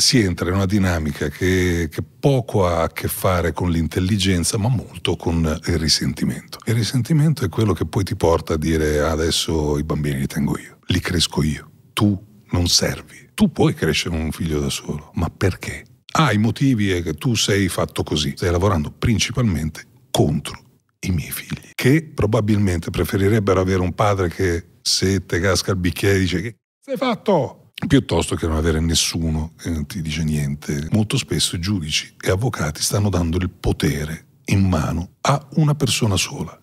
si entra in una dinamica che, che, poco ha a che fare con l'intelligenza, ma molto con il risentimento. Il risentimento è quello che poi ti porta a dire adesso i bambini li tengo io, li cresco io, tu non servi. Tu puoi crescere un figlio da solo, ma perché? Ah, i motivi è che tu sei fatto così. Stai lavorando principalmente contro i miei figli, che probabilmente preferirebbero avere un padre che se te casca il bicchiere dice che sei fatto, piuttosto che non avere nessuno che non ti dice niente. Molto spesso giudici e avvocati stanno dando il potere in mano a una persona sola.